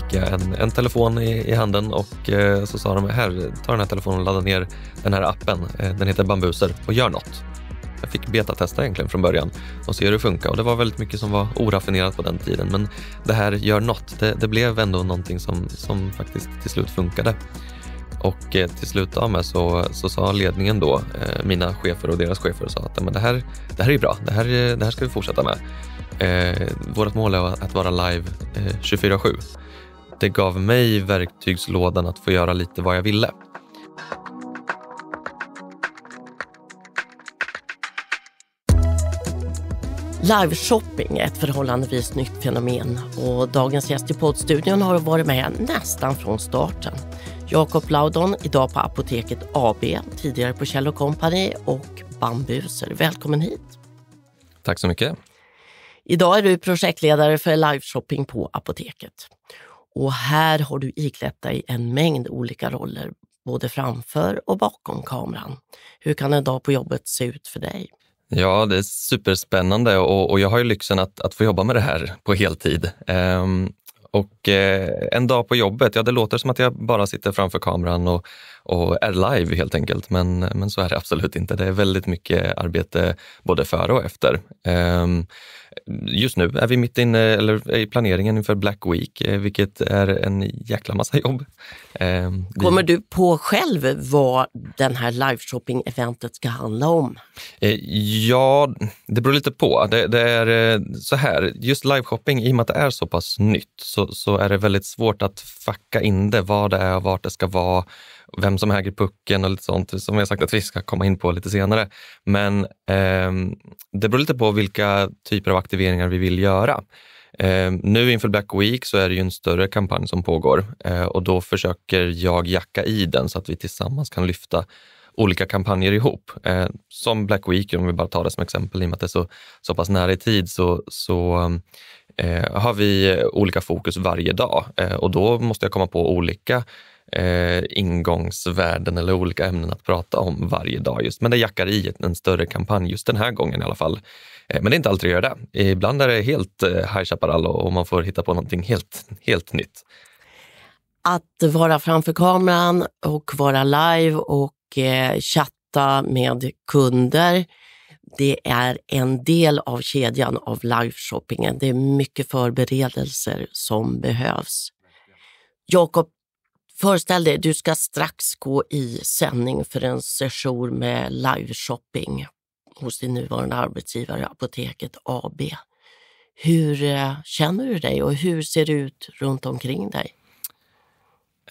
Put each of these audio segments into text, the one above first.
fick jag en, en telefon i, i handen och eh, så sa de här, ta den här telefonen och ladda ner den här appen. Eh, den heter Bambuser och gör något. Jag fick betatesta egentligen från början och se hur det funkar och det var väldigt mycket som var oraffinerat på den tiden men det här gör något. Det, det blev ändå någonting som, som faktiskt till slut funkade. Och eh, till slut av med så, så sa ledningen då, eh, mina chefer och deras chefer, sa att Men det, här, det här är bra, det här, det här ska vi fortsätta med. Eh, vårt mål är att vara live eh, 24-7 det gav mig verktygslådan att få göra lite vad jag ville. Liveshopping är ett förhållandevis nytt fenomen och dagens gäst i poddstudion har varit med nästan från starten. Jakob Laudon, idag på Apoteket AB, tidigare på Kjell Company och Bambuser. Välkommen hit! Tack så mycket! Idag är du projektledare för liveshopping på Apoteket. Och här har du iklätt dig en mängd olika roller, både framför och bakom kameran. Hur kan en dag på jobbet se ut för dig? Ja, det är superspännande och, och jag har ju lyxen att, att få jobba med det här på heltid. Ehm, och eh, en dag på jobbet, ja det låter som att jag bara sitter framför kameran och, och är live helt enkelt. Men, men så är det absolut inte. Det är väldigt mycket arbete både före och efter. Ehm, just nu är vi mitt inne eller i planeringen inför Black Week, eh, vilket är en jäkla massa jobb. Ehm, Kommer du på själv vad den här liveshopping-eventet ska handla om? Eh, ja, det beror lite på. Det, det är eh, så här, just liveshopping, i och med att det är så pass nytt, så, så är det väldigt svårt att facka in det, vad det är och vart det ska vara vem som äger pucken och lite sånt, som jag sagt att vi ska komma in på lite senare. Men eh, det beror lite på vilka typer av aktiveringar vi vill göra. Eh, nu inför Black Week så är det ju en större kampanj som pågår eh, och då försöker jag jacka i den så att vi tillsammans kan lyfta olika kampanjer ihop. Eh, som Black Week, om vi bara tar det som exempel, i och med att det är så, så pass nära i tid, så, så eh, har vi olika fokus varje dag eh, och då måste jag komma på olika eh, ingångsvärden eller olika ämnen att prata om varje dag. just. Men det jackar i en större kampanj just den här gången i alla fall. Eh, men det är inte alltid det gör det. Ibland är det helt eh, High Chaparral och man får hitta på någonting helt, helt nytt. Att vara framför kameran och vara live och eh, chatta med kunder det är en del av kedjan av liveshoppingen. Det är mycket förberedelser som behövs. Jakob Föreställ dig, du ska strax gå i sändning för en session med liveshopping hos din nuvarande arbetsgivare Apoteket AB. Hur eh, känner du dig och hur ser det ut runt omkring dig?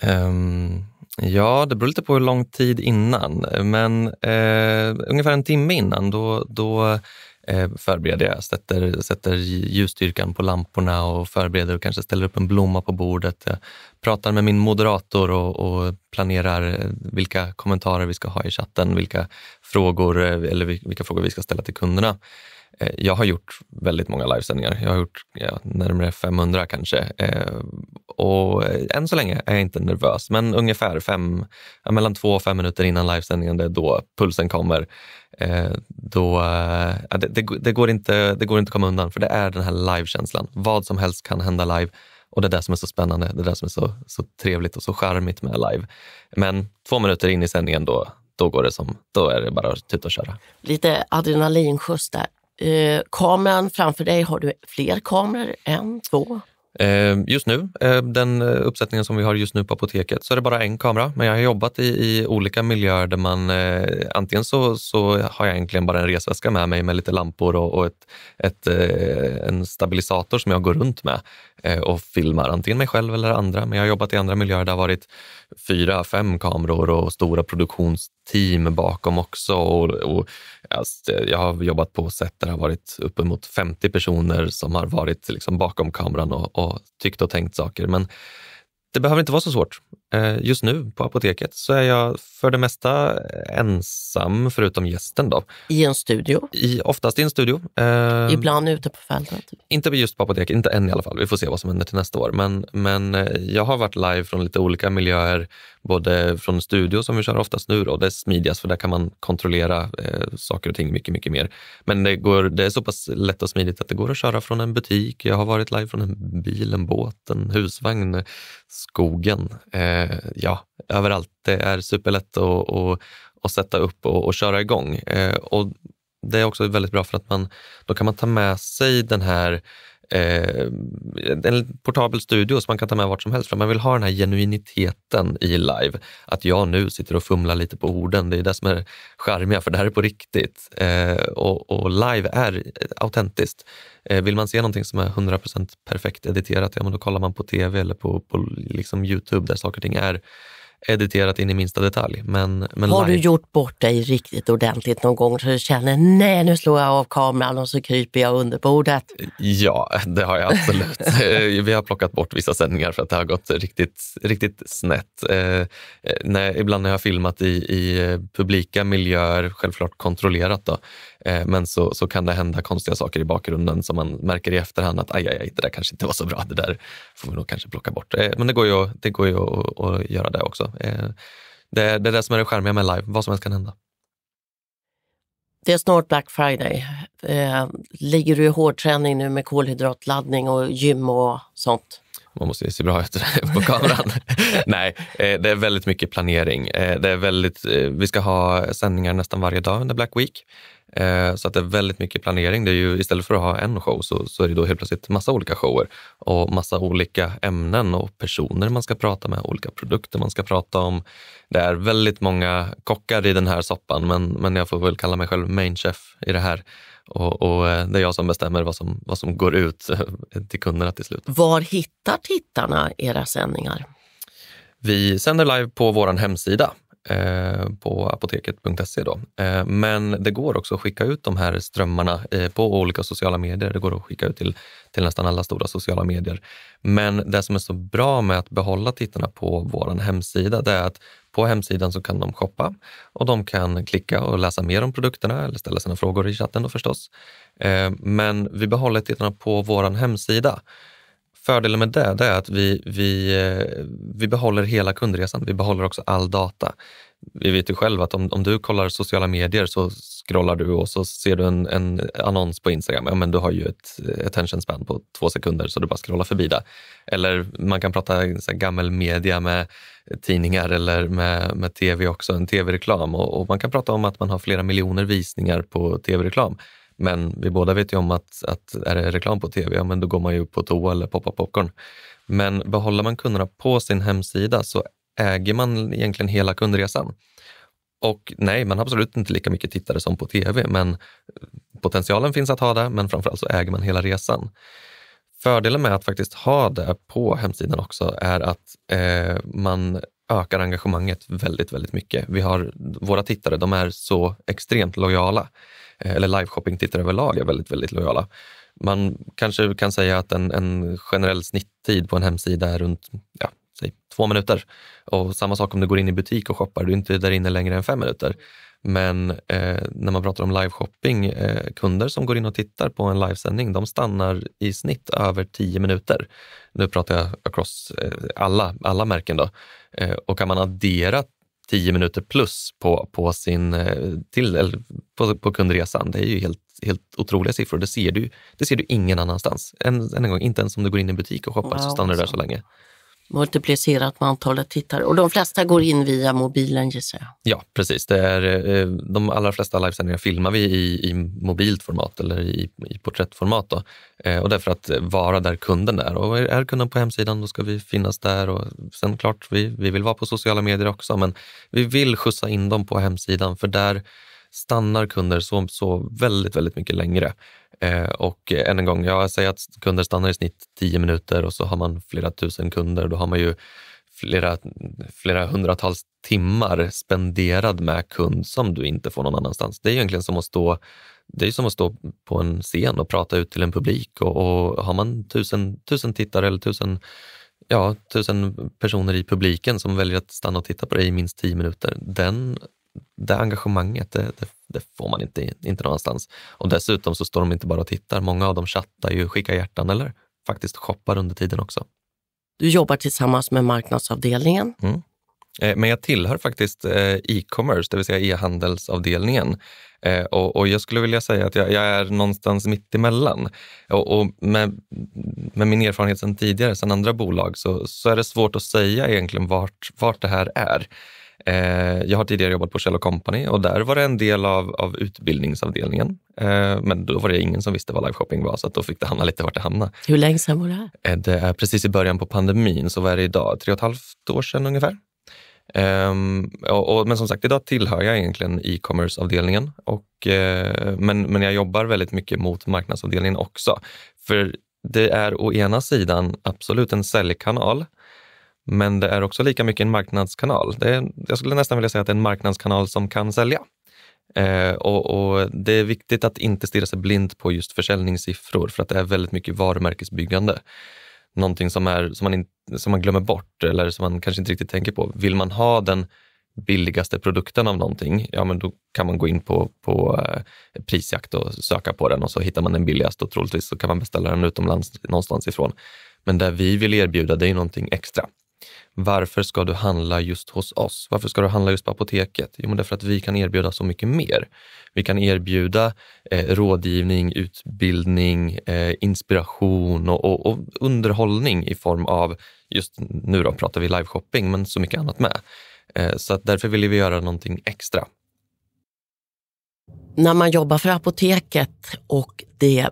Um, ja, det beror lite på hur lång tid innan, men uh, ungefär en timme innan då, då Eh, förbereder jag. Sätter, sätter ljusstyrkan på lamporna och förbereder och kanske ställer upp en blomma på bordet. Jag pratar med min moderator och, och planerar eh, vilka kommentarer vi ska ha i chatten, vilka frågor, eh, eller vilka frågor vi ska ställa till kunderna. Jag har gjort väldigt många livesändningar. Jag har gjort ja, närmare 500 kanske och eh, än så länge är jag inte nervös, men ungefär fem, mellan två och fem minuter innan livesändningen, det är då pulsen kommer. Eh, då, eh, det, det, det, går inte, det går inte att komma undan, för det är den här livekänslan. Vad som helst kan hända live och det är det som är så spännande, det är det som är så, så trevligt och så charmigt med live. Men två minuter in i sändningen, då, då går det som, då är det bara typ att tuta och köra. Lite adrenalinskjuts där. Eh, kameran framför dig, har du fler kameror? En, två? Ehm, just nu, ehm, den eh, uppsättningen som vi har just nu på apoteket, så är det bara en kamera. Men jag har jobbat i, i olika miljöer där man eh, antingen så, så har jag egentligen bara en resväska med mig med lite lampor och, och ett, ett, eh, en stabilisator som jag går runt med och filmar antingen mig själv eller andra. Men jag har jobbat i andra miljöer där det har varit fyra, fem kameror och stora produktionsteam bakom också. Och, och alltså, jag har jobbat på set där det har varit uppemot 50 personer som har varit liksom bakom kameran och, och tyckt och tänkt saker. Men det behöver inte vara så svårt. Eh, just nu på apoteket så är jag för det mesta ensam, förutom gästen. Då. I en studio? I, oftast i en studio. Eh, Ibland ute på fältet? Inte just på apoteket, inte än i alla fall. Vi får se vad som händer till nästa år. Men, men eh, jag har varit live från lite olika miljöer, både från studio som vi kör oftast nu då, det är smidigast för där kan man kontrollera eh, saker och ting mycket, mycket mer. Men det, går, det är så pass lätt och smidigt att det går att köra från en butik. Jag har varit live från en bil, en båt, en husvagn skogen. Eh, ja, överallt. Det är superlätt att, att, att sätta upp och, och köra igång. Eh, och det är också väldigt bra för att man, då kan man ta med sig den här eh, en portabel studio som man kan ta med vart som helst. För man vill ha den här genuiniteten i live. Att jag nu sitter och fumlar lite på orden, det är det som är charmiga för det här är på riktigt. Eh, och, och, live är autentiskt. Eh, vill man se någonting som är 100% perfekt editerat, ja men då kollar man på tv eller på, på liksom Youtube där saker och ting är editerat in i minsta detalj. Men, men har live... du gjort bort dig riktigt ordentligt någon gång så du känner nej nu slår jag av kameran och så kryper jag under bordet? Ja, det har jag absolut. Eh, vi har plockat bort vissa sändningar för att det har gått riktigt, riktigt snett. Eh, eh när, ibland när jag har filmat i, i eh, publika miljöer, självklart kontrollerat, då, eh, men så, så kan det hända konstiga saker i bakgrunden som man märker i efterhand att aj, aj, aj, det där kanske inte var så bra, det där får vi nog kanske plocka bort. Eh, men det går ju, det går ju att, att göra det också. Eh, det, är, det är det som är det charmiga med live, vad som helst kan hända. Det är snart Black Friday. Eh, ligger du i hårdträning nu med kolhydratladdning och gym och sånt? man måste se bra ut på kameran. Nej, eh, det är väldigt mycket planering. Eh, det är väldigt, eh, vi ska ha sändningar nästan varje dag under Black Week. Så att det är väldigt mycket planering. Det är ju, istället för att ha en show så, så är det då helt plötsligt massa olika shower och massa olika ämnen och personer man ska prata med, olika produkter man ska prata om. Det är väldigt många kockar i den här soppan, men, men jag får väl kalla mig själv main chef i det här. Och, och, eh, det är jag som bestämmer vad som, vad som går ut eh, till kunderna till slut. Var hittar tittarna era sändningar? Vi sänder live på vår hemsida eh, på apoteket.se. Då. men det går också att skicka ut de här strömmarna på olika sociala medier. Det går att skicka ut till, till nästan alla stora sociala medier. Men det som är så bra med att behålla tittarna på vår hemsida, det är att på hemsidan så kan de shoppa och de kan klicka och läsa mer om produkterna eller ställa sina frågor i chatten då förstås. Eh, men vi behåller tittarna på vår hemsida. Fördelen med det, det är att vi, vi, eh, vi behåller hela kundresan. Vi behåller också all data vi vet ju själv att om, om du kollar sociala medier så scrollar du och så ser du en, en annons på Instagram. Ja, men du har ju ett attention span på två sekunder så du bara scrollar förbi det. Eller man kan prata så här, gammal media med tidningar eller med, med tv också, en tv-reklam. Och, och, man kan prata om att man har flera miljoner visningar på tv-reklam. Men vi båda vet ju om att, att är det reklam på tv, ja, men då går man ju på toa eller poppar popcorn. Men behåller man kunderna på sin hemsida så äger man egentligen hela kundresan? Och nej, man har absolut inte lika mycket tittare som på tv, men potentialen finns att ha det, men framförallt så äger man hela resan. Fördelen med att faktiskt ha det på hemsidan också är att eh, man ökar engagemanget väldigt, väldigt mycket. Vi har, våra tittare, de är så extremt lojala. Eh, eller liveshopping-tittare överlag är väldigt, väldigt lojala. Man kanske kan säga att en, en generell snitttid på en hemsida är runt ja, säg, två minuter. Och samma sak om du går in i butik och shoppar, du är inte där inne längre än fem minuter. Men eh, när man pratar om liveshopping, eh, kunder som går in och tittar på en livesändning, de stannar i snitt över tio minuter. Nu pratar jag across eh, alla, alla märken då. Eh, och kan man addera 10 minuter plus på, på, sin, eh, till, eller på, på kundresan, det är ju helt, helt otroliga siffror. Det ser du, det ser du ingen annanstans. Än, än en gång, inte ens om du går in i butik och shoppar wow, så stannar du där så alltså. länge multiplicerat med antalet tittare. Och de flesta går in via mobilen gissar jag? Ja, precis. Det är, eh, de allra flesta livesändningar filmar vi i, i mobilt format eller i, i porträttformat. Då. Eh, och därför att vara där kunden är. Och är kunden på hemsidan då ska vi finnas där. Och sen klart, vi, vi vill vara på sociala medier också men vi vill skjutsa in dem på hemsidan för där stannar kunder så, så väldigt, väldigt mycket längre. Eh, och än en gång, jag säger att kunder stannar i snitt 10 minuter och så har man flera tusen kunder. Då har man ju flera, flera hundratals timmar spenderad med kund som du inte får någon annanstans. Det är egentligen som att stå, det är som att stå på en scen och prata ut till en publik och, och har man tusen, tusen tittare eller tusen ja, tusen personer i publiken som väljer att stanna och titta på dig i minst tio minuter. Den det engagemanget, det, det, det, får man inte, inte någonstans. Och dessutom så står de inte bara och tittar. Många av dem chattar ju, skickar hjärtan eller faktiskt shoppar under tiden också. Du jobbar tillsammans med marknadsavdelningen. Mm. Eh, men jag tillhör faktiskt eh, e-commerce, det vill säga e-handelsavdelningen. Eh, och, jag skulle vilja säga att jag, är någonstans mitt emellan. Och, med, min erfarenhet sedan tidigare, sedan andra bolag, så, så är det svårt att säga egentligen vart, vart det här är. Eh, jag har tidigare jobbat på Kjell Company och där var det en del av, av utbildningsavdelningen. Eh, men då var det ingen som visste vad liveshopping var så då fick det hamna lite vart det hamnade. Hur länge sedan var det här? Eh, det är precis i början på pandemin, så vad är det idag? Tre och ett halvt år sedan ungefär. Ehm, och, och, men som sagt, idag tillhör jag egentligen e-commerce-avdelningen. Och, eh, men, men jag jobbar väldigt mycket mot marknadsavdelningen också. För det är å ena sidan absolut en säljkanal, men det är också lika mycket en marknadskanal. Det är, jag skulle nästan vilja säga att det är en marknadskanal som kan sälja. Eh, och, och, Det är viktigt att inte stirra sig blind på just försäljningssiffror för att det är väldigt mycket varumärkesbyggande. Någonting som, är, som, man in, som man glömmer bort eller som man kanske inte riktigt tänker på. Vill man ha den billigaste produkten av någonting, ja men då kan man gå in på, på eh, prisjakt och söka på den och så hittar man den billigaste och troligtvis så kan man beställa den utomlands någonstans ifrån. Men det vi vill erbjuda, det är någonting extra. Varför ska du handla just hos oss? Varför ska du handla just på apoteket? Jo, men därför att vi kan erbjuda så mycket mer. Vi kan erbjuda eh, rådgivning, utbildning, eh, inspiration och, och, och, underhållning i form av, just nu då pratar vi liveshopping, men så mycket annat med. Eh, så därför ville vi göra någonting extra. När man jobbar för apoteket och det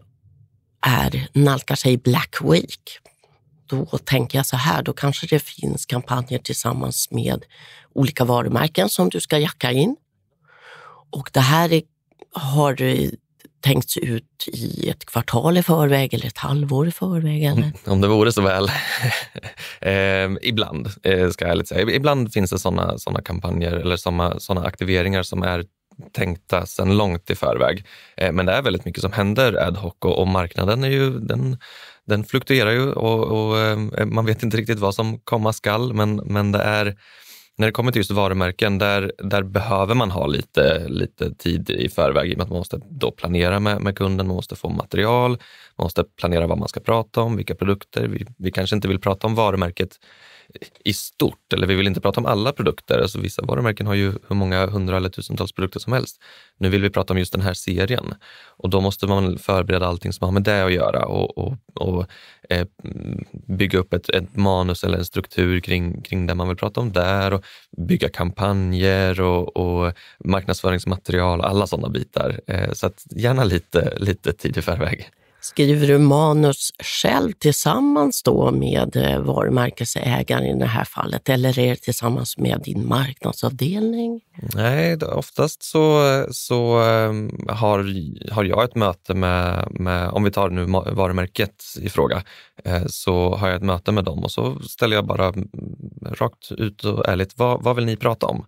är nalkar sig Black Week då tänker jag så här, då kanske det finns kampanjer tillsammans med olika varumärken som du ska jacka in. Och det här är, har tänkts ut i ett kvartal i förväg eller ett halvår i förväg? Eller? Om, om det vore så väl. ehm, ibland, eh, ska jag ärligt säga. Ibland finns det sådana såna kampanjer eller sådana aktiveringar som är tänkta sedan långt i förväg. Eh, men det är väldigt mycket som händer ad hoc och, och marknaden är ju, den, den fluktuerar ju och, och, eh, man vet inte riktigt vad som komma skall, men, men det är när det kommer till just varumärken, där, där behöver man ha lite, lite tid i förväg i att man måste då planera med, med kunden, man måste få material, man måste planera vad man ska prata om, vilka produkter. Vi, vi kanske inte vill prata om varumärket i stort, eller vi vill inte prata om alla produkter, alltså vissa varumärken har ju hur många hundra eller tusentals produkter som helst. Nu vill vi prata om just den här serien och då måste man förbereda allting som har med det att göra och, och, och eh, bygga upp ett, ett, manus eller en struktur kring, kring det man vill prata om där och bygga kampanjer och, och marknadsföringsmaterial alla sådana bitar. Eh, så att gärna lite, lite tid i förväg. Skriver du manus själv tillsammans då med eh, varumärkesägaren i det här fallet eller är det tillsammans med din marknadsavdelning? Nej, oftast så, så ehm, har, har jag ett möte med, med, om vi tar nu varumärket i fråga, eh, så har jag ett möte med dem och så ställer jag bara mm, rakt ut och ärligt, vad, vad vill ni prata om?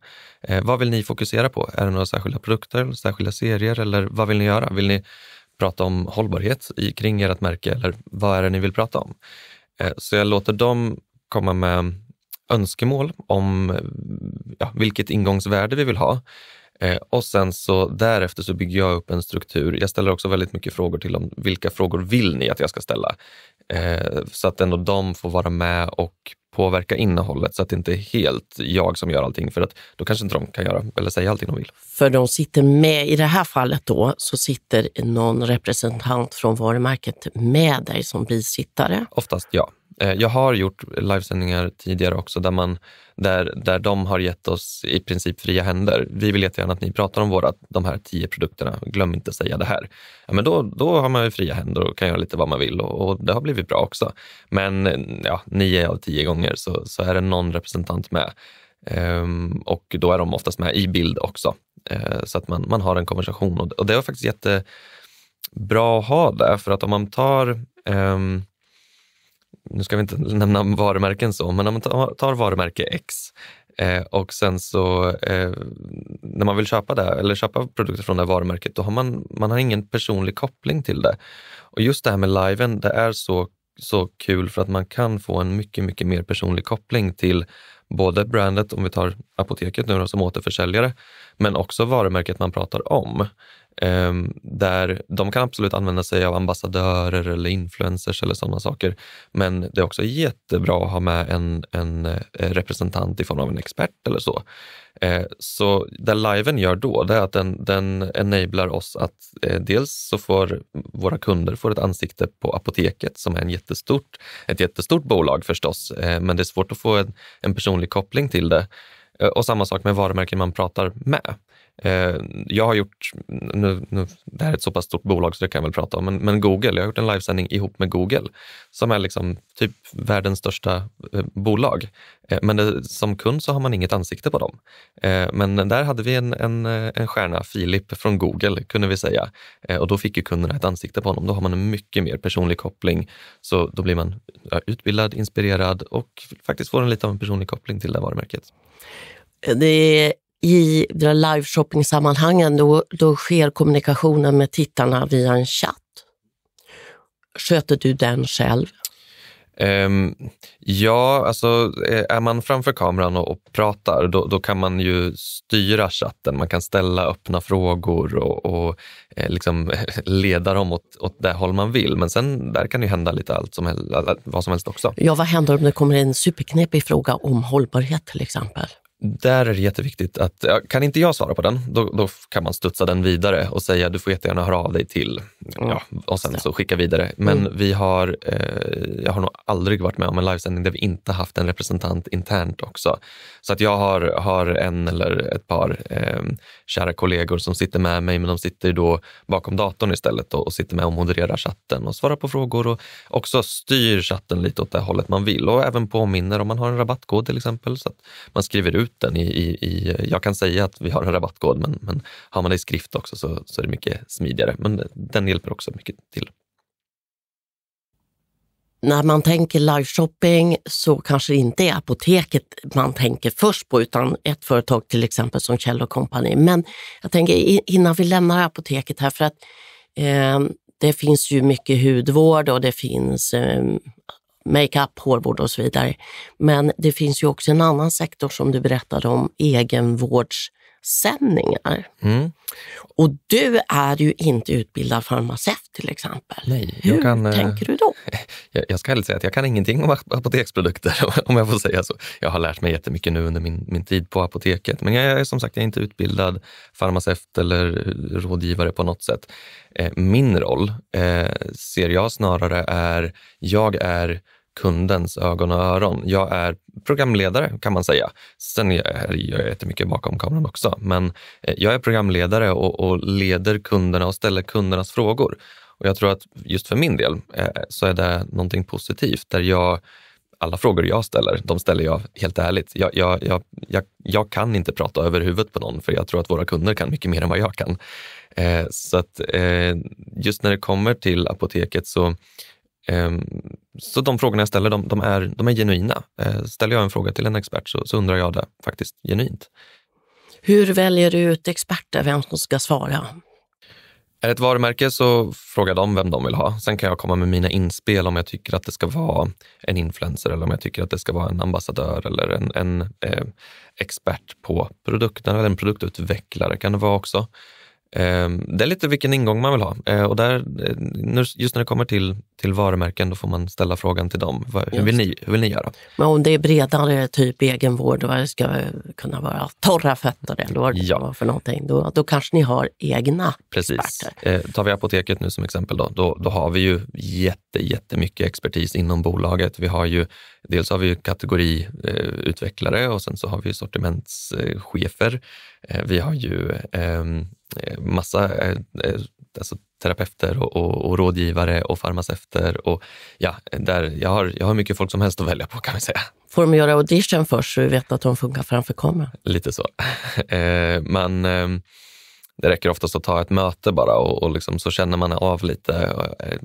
Eh, vad vill ni fokusera på? Är det några särskilda produkter, särskilda serier eller vad vill ni göra? Vill ni prata om hållbarhet kring ert märke eller vad är det ni vill prata om? Eh, så jag låter dem komma med önskemål om eh, ja, vilket ingångsvärde vi vill ha. Eh, och sen så därefter så bygger jag upp en struktur. Jag ställer också väldigt mycket frågor till dem. Vilka frågor vill ni att jag ska ställa? Så att ändå de får vara med och påverka innehållet så att det inte är helt jag som gör allting för att då kanske inte de kan göra eller säga allting de vill. För de sitter med, i det här fallet då, så sitter någon representant från varumärket med dig som bisittare? Oftast ja. Eh, jag har gjort livesändningar tidigare också där, man, där, där de har gett oss i princip fria händer. Vi vill jättegärna att ni pratar om våra, de här tio produkterna. Glöm inte att säga det här. Ja, men då, då har man ju fria händer och kan göra lite vad man vill och, och det har blivit bra också. Men ja, nio av tio gånger så, så är det någon representant med. Ehm, och då är de oftast med i bild också. Ehm, så att man, man har en konversation och, och det var faktiskt jättebra att ha det för att om man tar ehm, nu ska vi inte nämna varumärken så, men om man tar varumärke X eh, och sen så eh, när man vill köpa det eller köpa produkter från det varumärket, då har man, man har ingen personlig koppling till det. Och just det här med liven, det är så, så kul för att man kan få en mycket, mycket mer personlig koppling till både brandet, om vi tar apoteket nu då, som återförsäljare, men också varumärket man pratar om. Ehm, där de kan absolut använda sig av ambassadörer eller influencers eller sådana saker. Men det är också jättebra att ha med en, en eh, representant i form av en expert eller så. Eh, så det liven gör då, det är att den, den enablar oss att eh, dels så får våra kunder får ett ansikte på apoteket som är en jättestort, ett jättestort bolag förstås, men det är svårt att få en, en personlig koppling till det. Och samma sak med varumärken man pratar med. Eh, jag har gjort, nu, nu, det här är ett så pass stort bolag så det kan jag väl prata om, men, men Google, jag har gjort en livesändning ihop med Google som är liksom typ världens största eh, bolag. Eh, men det, som kund så har man inget ansikte på dem. men där hade vi en, en, en stjärna, Filip från Google kunde vi säga. och då fick ju kunderna ett ansikte på honom. Då har man en mycket mer personlig koppling. Så då blir man utbildad, inspirerad och faktiskt får en lite av en personlig koppling till det varumärket. Det i liveshopping-sammanhangen då, då sker kommunikationen med tittarna via en chatt. Sköter du den själv? Um, ja, alltså eh, är man framför kameran och, och pratar, då, då, kan man ju styra chatten. Man kan ställa öppna frågor och, och eh, liksom leda dem åt, åt det håll man vill. Men sen där kan det hända lite allt som, vad som helst också. Ja, vad händer om det kommer en superknepig fråga om hållbarhet till exempel? där är det jätteviktigt att, kan inte jag svara på den, då, då, kan man studsa den vidare och säga du får jättegärna höra av dig till, mm. ja, och sen så skicka vidare. Men mm. vi har, eh, jag har nog aldrig varit med om en livesändning där vi inte haft en representant internt också. Så att jag har, har en eller ett par eh, kära kollegor som sitter med mig, men de sitter då bakom datorn istället och, och sitter med och modererar chatten och svarar på frågor och också styr chatten lite åt det hållet man vill och även påminner om man har en rabattkod till exempel så att man skriver ut rabatten. I, i, i, jag kan säga att vi har en rabattkod, men, men har man det i skrift också så, så är det mycket smidigare. Men den hjälper också mycket till. När man tänker liveshopping så kanske det inte är apoteket man tänker först på, utan ett företag till exempel som Kjell Company. Men jag tänker innan vi lämnar apoteket här, för att eh, det finns ju mycket hudvård och det finns eh, makeup, hårvård och så vidare. Men det finns ju också en annan sektor som du berättade om, egenvårdssändningar. Mm. Och du är ju inte utbildad farmaceut till exempel. Nej, Hur kan, eh, tänker du då? Jag, jag ska ärligt säga att jag kan ingenting om apoteksprodukter om jag får säga så. Jag har lärt mig jättemycket nu under min, min tid på apoteket men jag är som sagt jag är inte utbildad farmaceut eller rådgivare på något sätt. Eh, min roll eh, ser jag snarare är, jag är kundens ögon och öron. Jag är programledare kan man säga. Sen gör jag jättemycket bakom kameran också, men eh, jag är programledare och, och, leder kunderna och ställer kundernas frågor. Och jag tror att just för min del eh, så är det någonting positivt där jag alla frågor jag ställer, de ställer jag helt ärligt. Jag, jag, jag, jag, jag kan inte prata över huvudet på någon för jag tror att våra kunder kan mycket mer än vad jag kan. Eh, så att eh, just när det kommer till apoteket så Ehm, så de frågorna jag ställer, de, de är, de är genuina. Eh, ställer jag en fråga till en expert så, så, undrar jag det faktiskt genuint. Hur väljer du ut experter, vem som ska svara? Är det ett varumärke så frågar de vem de vill ha. Sen kan jag komma med mina inspel om jag tycker att det ska vara en influencer eller om jag tycker att det ska vara en ambassadör eller en, en eh, expert på produkten eller en produktutvecklare kan det vara också. Ehm, det är lite vilken ingång man vill ha ehm, och där, eh, just när det kommer till, till varumärken då får man ställa frågan till dem. Hur vill ni, hur vill ni göra? Men om det är bredare, typ egenvård, vad ska kunna vara torra fötter eller vad det ja. Vara för någonting, då, då kanske ni har egna Precis. experter. Eh, tar vi apoteket nu som exempel då, då, då, har vi ju jätte, jättemycket expertis inom bolaget. Vi har ju, dels har vi kategoriutvecklare eh, och sen så har vi sortimentschefer. Eh, Eh, vi har ju ehm, eh, massa eh, alltså, terapeuter och, och, och, rådgivare och farmaceuter. Och, ja, där, jag, har, jag har mycket folk som helst att välja på kan vi säga. Får de göra audition först så vi vet att de funkar framför kameran? Lite så. man, ehm, det räcker oftast att ta ett möte bara och, och liksom, så känner man av lite. Eh,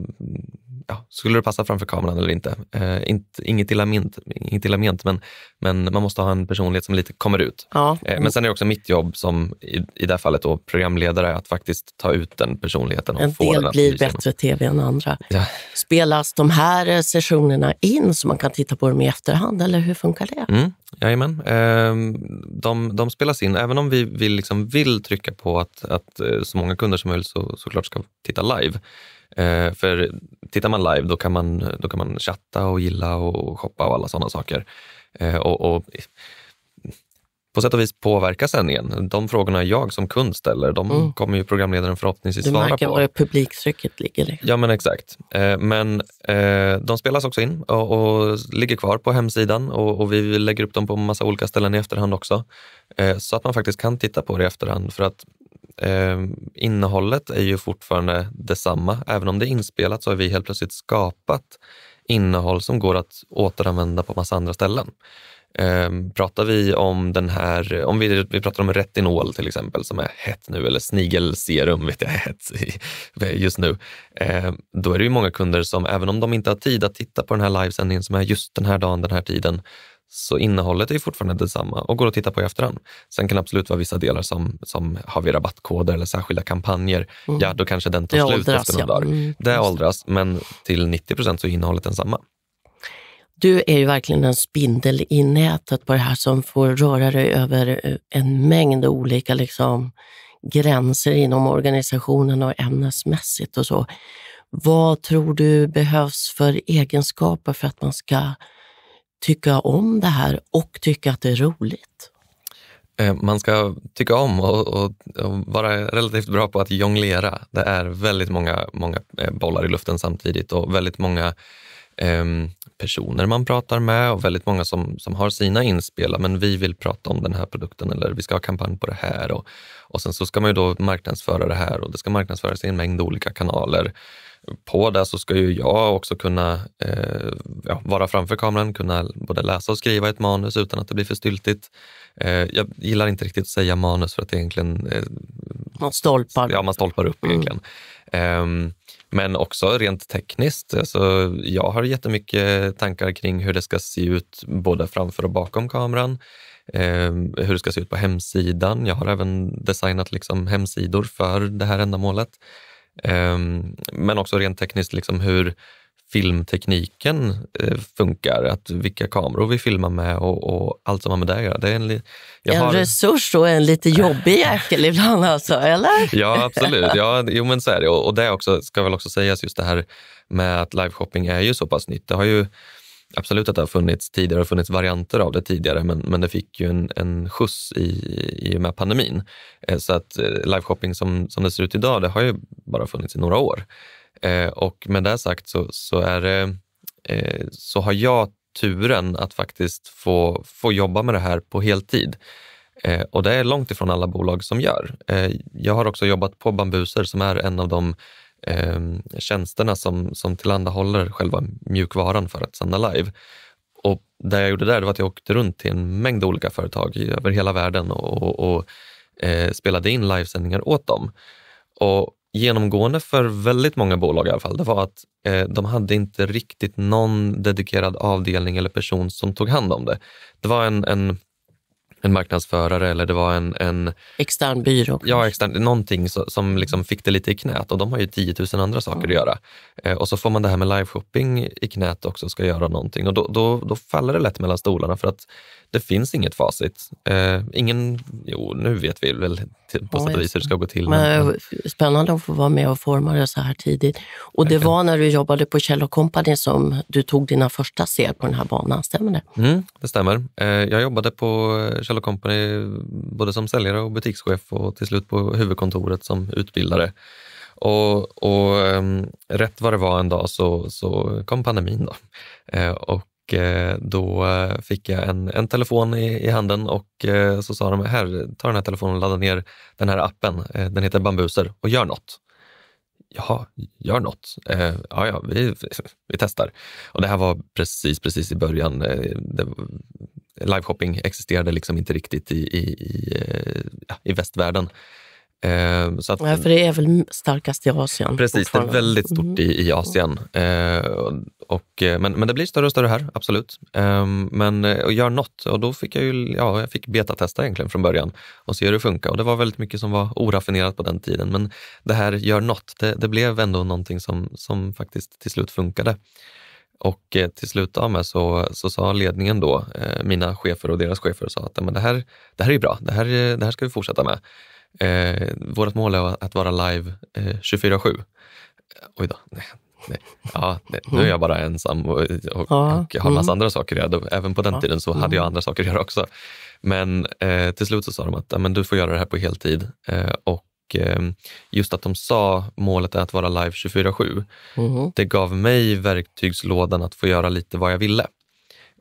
ja, skulle det passa framför kameran eller inte? Eh, inget illa ment, men, men man måste ha en personlighet som lite kommer ut. Ja. Eh, men sen är det också mitt jobb som i, i det här fallet då, programledare att faktiskt ta ut den personligheten. Och en få del den blir bättre tv än andra. Ja. Spelas de här sessionerna in så man kan titta på dem i efterhand eller hur funkar det? Mm. Jajamän. Ehm, de, de spelas in, även om vi, vi liksom vill trycka på att, att eh, så många kunder som möjligt så, såklart ska titta live. Eh, för tittar man live då kan man, då kan man chatta och gilla och shoppa och alla sådana saker. Eh, och, och på sätt och vis påverka sändningen. De frågorna jag som kund ställer, de mm. kommer ju programledaren förhoppningsvis svara på. Du märker var publiktrycket ligger. Ja, men exakt. Eh, men eh, de spelas också in och, och ligger kvar på hemsidan och, och, vi lägger upp dem på massa olika ställen i efterhand också. Eh, så att man faktiskt kan titta på det i efterhand för att innehållet är ju fortfarande detsamma. Även om det är inspelat så har vi helt plötsligt skapat innehåll som går att återanvända på massa andra ställen. Ehm, pratar vi om den här, om vi, vi pratar om retinol till exempel som är hett nu, eller snigelserum vet jag hett just nu, ehm, då är det ju många kunder som, även om de inte har tid att titta på den här livesändningen som är just den här dagen, den här tiden, så innehållet är fortfarande detsamma och går att titta på i efterhand. Sen kan det absolut vara vissa delar som, som har vi rabattkoder eller särskilda kampanjer, mm. ja då kanske den tar det slut åldras, efter några ja. dagar. Mm, det åldras, men till 90 procent så är innehållet detsamma. Du är ju verkligen en spindel i nätet på det här som får röra dig över eh, en mängd olika liksom, gränser inom organisationen och ämnesmässigt och så. Vad tror du behövs för egenskaper för att man ska tycka om det här och tycka att det är roligt? Eh, man ska tycka om och, och, och, vara relativt bra på att jonglera. Det är väldigt många, många eh, bollar i luften samtidigt och väldigt många Ehm, personer man pratar med och väldigt många som, som har sina inspel. Men vi vill prata om den här produkten eller vi ska ha kampanj på det här. Och, och sen så ska man ju då marknadsföra det här och det ska marknadsföras i en mängd olika kanaler. På det så ska ju jag också kunna eh, ja, vara framför kameran, kunna både läsa och skriva ett manus utan att det blir för styltigt. Eh, jag gillar inte riktigt att säga manus för att det egentligen... Eh, man stolpar. Ja, man stolpar upp mm. egentligen. Mm. Men också rent tekniskt. Alltså, jag har jättemycket tankar kring hur det ska se ut både framför och bakom kameran. Eh, hur det ska se ut på hemsidan. Jag har även designat liksom hemsidor för det här ändamålet. Eh, men också rent tekniskt liksom hur, filmtekniken eh, funkar, att vilka kameror vi filmar med och, och allt som har med det att göra. Det är en, jag en har... resurs och en lite jobbig jäkel ibland alltså, eller? Ja, absolut. Ja, jo, men så är det. Och, det också, ska väl också sägas, just det här med att liveshopping är ju så pass nytt. Det har ju absolut att det har funnits tidigare, har funnits varianter av det tidigare, men, men det fick ju en, en skjuts i, i och med pandemin. Eh, så att eh, liveshopping som, som det ser ut idag, det har ju bara funnits i några år. Eh, och med det sagt så, så, är det, eh, så har jag turen att faktiskt få, få jobba med det här på heltid. Eh, och det är långt ifrån alla bolag som gör. jag har också jobbat på Bambuser som är en av de ehm, tjänsterna som, som tillhandahåller själva mjukvaran för att sända live. Och det jag gjorde där det var att jag åkte runt till en mängd olika företag över hela världen och, och, och eh, spelade in livesändningar åt dem. Och genomgående för väldigt många bolag i alla fall, det var att eh, de hade inte riktigt någon dedikerad avdelning eller person som tog hand om det. Det var en, en en marknadsförare eller det var en... en extern byrå. Ja, extern, någonting så, som liksom fick det lite i knät och de har ju 10 000 andra saker mm. att göra. Eh, och så får man det här med liveshopping i knät också ska göra någonting och då, då, då, faller det lätt mellan stolarna för att det finns inget facit. Eh, ingen, jo nu vet vi väl till, på ja, sätt och vis hur det ska gå till. Men, men, eh, spännande att få vara med och forma det så här tidigt. Och det var när du jobbade på Kjell Company som du tog dina första steg på den här banan, stämmer det? Mm, det stämmer. Eh, jag jobbade på Kjell Company både som säljare och butikschef och till slut på huvudkontoret som utbildare. Och, och ehm, rätt vad det var en dag så, så kom pandemin. Då. Eh, och eh, då eh, fick jag en, en telefon i, i handen och så sa de, här, ta den här telefonen och ladda ner den här appen. Den heter Bambuser och gör något. Jaha, gör något. Eh, ja, ja, vi, vi testar. Och det här var precis, precis i början. Det, liveshopping existerade liksom inte riktigt i, i, i, eh, i västvärlden. Ehm, så att, ja, för det är väl starkast i Asien? Precis, det är väldigt stort mm. i, i Asien. Mm. och, eh, men, men det blir större och större här, absolut. Ehm, men eh, och gör något och då fick jag ju, ja, jag fick betatesta egentligen från början och se hur det funkar. Och det var väldigt mycket som var oraffinerat på den tiden. Men det här gör något, det, det blev ändå någonting som, som faktiskt till slut funkade. Och eh, till slut med så, så sa ledningen då, eh, mina chefer och deras chefer, sa att Men det, här, det här är bra, det här, eh, det här ska vi fortsätta med. Eh, vårt mål är att vara live eh, 24-7. Oj då, nej, nej. Ja, nej, nu är jag bara ensam och, och, ja, och har massa mm. andra saker att göra. Även på den tiden så hade jag mm. andra saker att göra också. Men eh, till slut så sa de att men du får göra det här på heltid eh, och Ehm, just att de sa målet är att vara live 24-7. Mm. Mm-hmm. Det gav mig verktygslådan att få göra lite vad jag ville.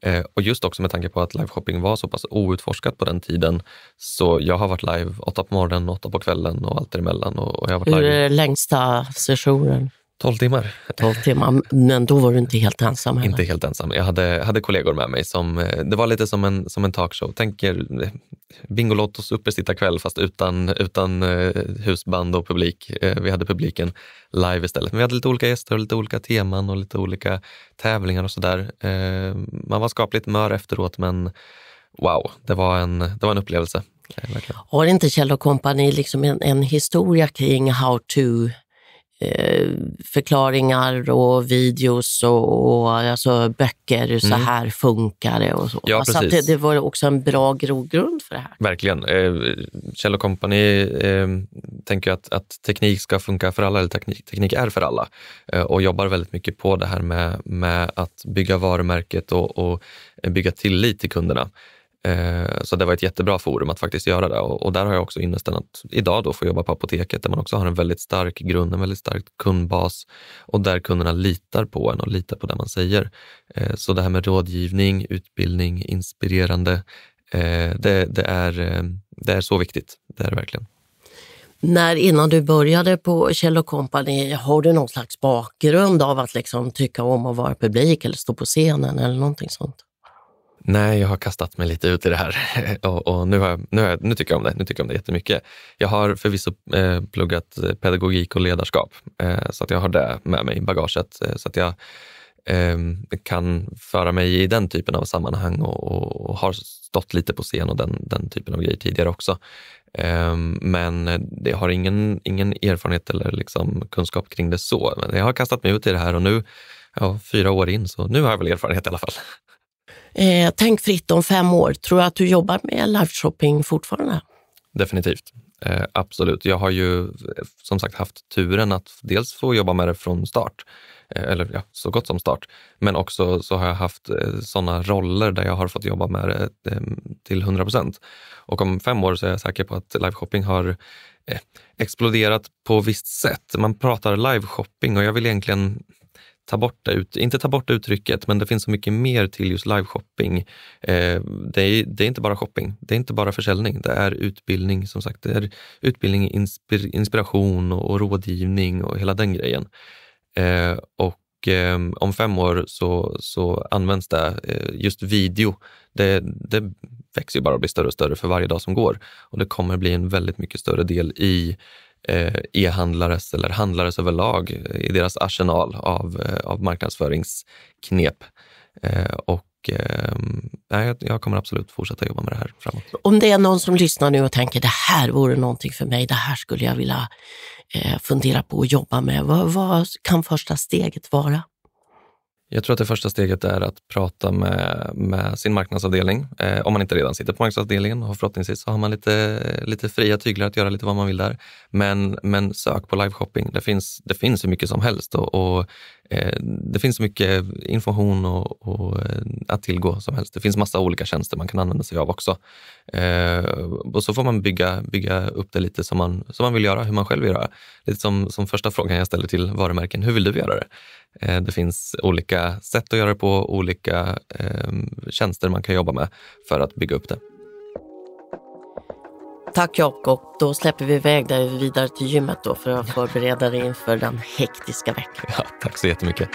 Eh, och just också med tanke på att liveshopping var så pass outforskat på den tiden, så jag har varit live åtta på morgonen, åtta på kvällen och allt däremellan. Hur är live... längsta sessionen? 12 timmar. 12 timmar, men då var du inte helt ensam heller. Inte helt ensam. Jag hade, hade kollegor med mig. Som, eh, det var lite som en, som en talkshow. Tänk er eh, Bingolottos kväll fast utan, utan eh, husband och publik. Vi hade publiken live istället. Men vi hade lite olika gäster och lite olika teman och lite olika tävlingar och sådär. Man var skapligt mör efteråt, men wow, det var en, det var en upplevelse. Har inte Kjell och kompani liksom en, en historia kring how to Eh, förklaringar och videos och, och alltså böcker. Mm. Så här funkar det och så. Ja, alltså det, det, var också en bra grogrund för det här. Verkligen. Eh, Kjell Company eh, tänker att, att, teknik ska funka för alla, eller teknik, teknik är för alla eh, och jobbar väldigt mycket på det här med, med att bygga varumärket och, och bygga tillit till kunderna. Eh, så det var ett jättebra forum att faktiskt göra det och där har jag också ynnesten att idag då få jobba på apoteket där man också har en väldigt stark grund, en väldigt stark kundbas och där kunderna litar på en och litar på det man säger. Eh, så det här med rådgivning, utbildning, inspirerande, eh, det, det är, det är så viktigt. Det är det verkligen. När innan du började på Kjell Company, har du någon slags bakgrund av att liksom tycka om att vara publik eller stå på scenen eller någonting sånt? Nej, jag har kastat mig lite ut i det här och, och nu, jag, nu, jag, nu, tycker jag om det. Nu tycker jag om det jättemycket. Jag har förvisso eh, pluggat eh, pedagogik och ledarskap eh, så att jag har det med mig i bagaget eh, så att jag ehm, kan föra mig i den typen av sammanhang och, och, har stått lite på scen och den, den typen av grejer tidigare också. Ehm, men jag har ingen, ingen erfarenhet eller liksom kunskap kring det så. Men jag har kastat mig ut i det här och nu, ja, fyra år in, så nu har jag väl erfarenhet i alla fall. Eh, tänk fritt om fem år. Tror du att du jobbar med live shopping fortfarande? Definitivt. Eh, absolut. Jag har ju som sagt haft turen att dels få jobba med det från start, eh, eller ja, så gott som start, men också så har jag haft eh, sådana roller där jag har fått jobba med det eh, till 100 procent. Och om fem år så är jag säker på att liveshopping har eh, exploderat på visst sätt. Man pratar liveshopping och jag vill egentligen ta bort det, ut, inte ta bort uttrycket, men det finns så mycket mer till just liveshopping. Eh, det, är, det är inte bara shopping, det är inte bara försäljning, det är utbildning som sagt. Det är utbildning, inspir, inspiration och, och, rådgivning och hela den grejen. Eh, och ehm, om fem år så, så används det, eh, just video, det, det växer ju bara och blir större och större för varje dag som går. Och det kommer bli en väldigt mycket större del i Eh, e-handlares eller handlares överlag i deras arsenal av, eh, av marknadsföringsknep. Eh, och jag, kommer absolut fortsätta jobba med det här framåt. Om det är någon som lyssnar nu och tänker det här vore någonting för mig, det här skulle jag vilja fundera på och jobba med. Vad, vad kan första steget vara? Jag tror att det första steget är att prata med, med sin marknadsavdelning. Eh, om man inte redan sitter på marknadsavdelningen och förhoppningsvis så har man lite, lite fria tyglar att göra lite vad man vill där. Men, men sök på liveshopping. Det finns, det finns hur mycket som helst och, och Eh, det finns så mycket information och, och, eh, att tillgå som helst. Det finns massa olika tjänster man kan använda sig av också. Eh, och så får man bygga, bygga upp det lite som man, som man vill göra, hur man själv vill göra. Lite som, som första frågan jag ställer till varumärken, hur vill du göra det? Eh, det finns olika sätt att göra det på, olika eh, tjänster man kan jobba med för att bygga upp det. Tack Jakob. Då släpper vi iväg dig vidare till gymmet då för att förbereda dig inför den hektiska veckan. Ja, tack så jättemycket.